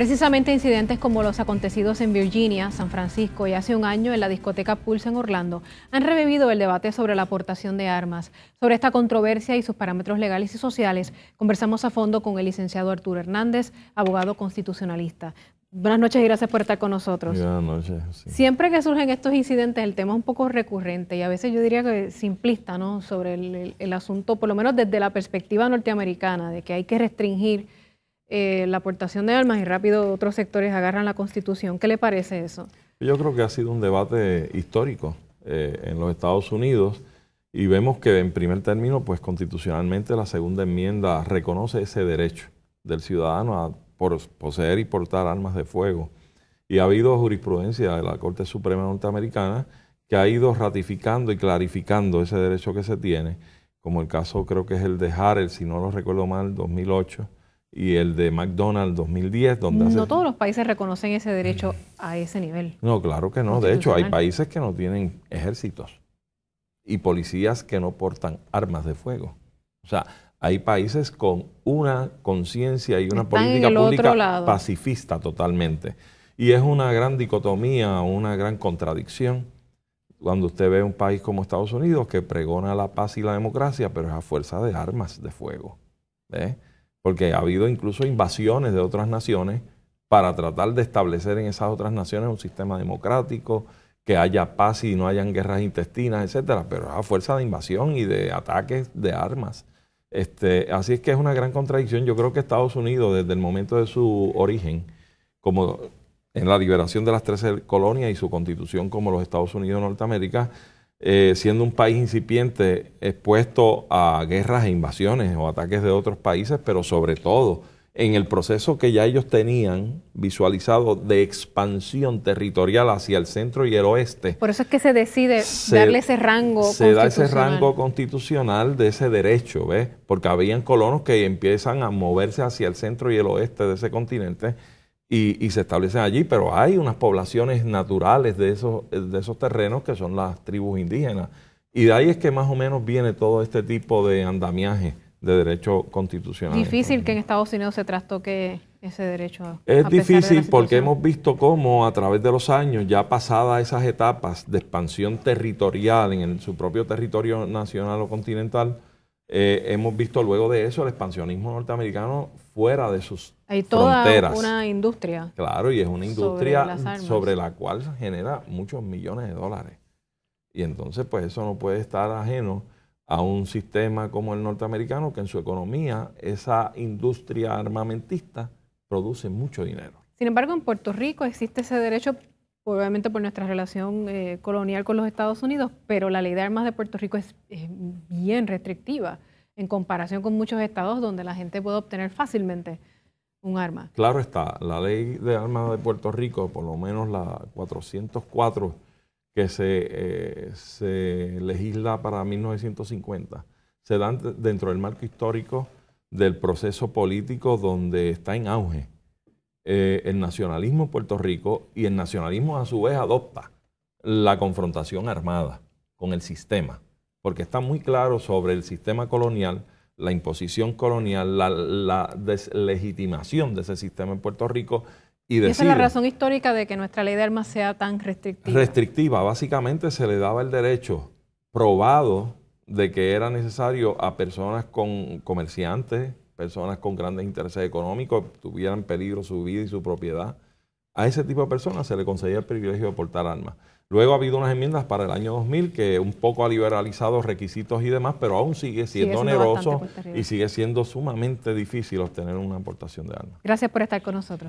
Precisamente incidentes como los acontecidos en Virginia, San Francisco y hace un año en la discoteca Pulse en Orlando han revivido el debate sobre la aportación de armas. Sobre esta controversia y sus parámetros legales y sociales, conversamos a fondo con el licenciado Arturo Hernández, abogado constitucionalista. Buenas noches y gracias por estar con nosotros. Buenas noches. Siempre que surgen estos incidentes, el tema es un poco recurrente y a veces yo diría que simplista, ¿no? Sobre el asunto, por lo menos desde la perspectiva norteamericana, de que hay que restringir eh, la aportación de armas y rápido otros sectores agarran la Constitución. ¿Qué le parece eso? Yo creo que ha sido un debate histórico eh, en los Estados Unidos y vemos que en primer término, pues constitucionalmente la segunda enmienda reconoce ese derecho del ciudadano a poseer y portar armas de fuego. Y ha habido jurisprudencia de la Corte Suprema Norteamericana que ha ido ratificando y clarificando ese derecho que se tiene, como el caso creo que es el de Harrell, si no lo recuerdo mal, 2008, y el de McDonald's 2010, donde No todos los países reconocen ese derecho a ese nivel. No, claro que no. De hecho, hay países que no tienen ejércitos y policías que no portan armas de fuego. O sea, hay países con una conciencia y una política pública pacifista totalmente. Y es una gran dicotomía, una gran contradicción cuando usted ve un país como Estados Unidos que pregona la paz y la democracia, pero es a fuerza de armas de fuego. ¿eh? porque ha habido incluso invasiones de otras naciones para tratar de establecer en esas otras naciones un sistema democrático, que haya paz y no hayan guerras intestinas, etcétera, pero a fuerza de invasión y de ataques de armas. Este, así es que es una gran contradicción. Yo creo que Estados Unidos, desde el momento de su origen, como en la liberación de las 13 colonias y su constitución como los Estados Unidos de Norteamérica, eh, siendo un país incipiente expuesto a guerras e invasiones o ataques de otros países, pero sobre todo en el proceso que ya ellos tenían visualizado de expansión territorial hacia el centro y el oeste. Por eso es que se decide darle ese rango constitucional. Se da ese rango constitucional de ese derecho, ¿ves? Porque habían colonos que empiezan a moverse hacia el centro y el oeste de ese continente y, se establecen allí, pero hay unas poblaciones naturales de esos, de esos terrenos que son las tribus indígenas. Y de ahí es que más o menos viene todo este tipo de andamiaje de derecho constitucional. Difícil que en Estados Unidos se trastoque ese derecho. Es difícil porque hemos visto cómo a través de los años, ya pasadas esas etapas de expansión territorial en su propio territorio nacional o continental, eh, hemos visto luego de eso el expansionismo norteamericano fuera de sus Hay toda una industria. Claro, y es una industria sobre, la cual se genera muchos millones de dólares. Y entonces, pues eso no puede estar ajeno a un sistema como el norteamericano, que en su economía esa industria armamentista produce mucho dinero. Sin embargo, en Puerto Rico existe ese derecho obviamente por nuestra relación eh, colonial con los Estados Unidos, pero la ley de armas de Puerto Rico es, bien restrictiva en comparación con muchos estados donde la gente puede obtener fácilmente un arma. Claro está, la ley de armas de Puerto Rico, por lo menos la 404 que se, eh, se legisla para 1950, se dan dentro del marco histórico del proceso político donde está en auge eh, el nacionalismo en Puerto Rico y el nacionalismo a su vez adopta la confrontación armada con el sistema, porque está muy claro sobre el sistema colonial, la imposición colonial, la, deslegitimación de ese sistema en Puerto Rico. Y, esa es la razón histórica de que nuestra ley de armas sea tan restrictiva. Restrictiva, básicamente se le daba el derecho probado de que era necesario a personas con comerciantes, personas con grandes intereses económicos, tuvieran peligro su vida y su propiedad. A ese tipo de personas se le concedía el privilegio de aportar armas. Luego ha habido unas enmiendas para el año 2000 que un poco ha liberalizado requisitos y demás, pero aún sigue siendo oneroso y sigue siendo sumamente difícil obtener una aportación de armas. Gracias por estar con nosotros.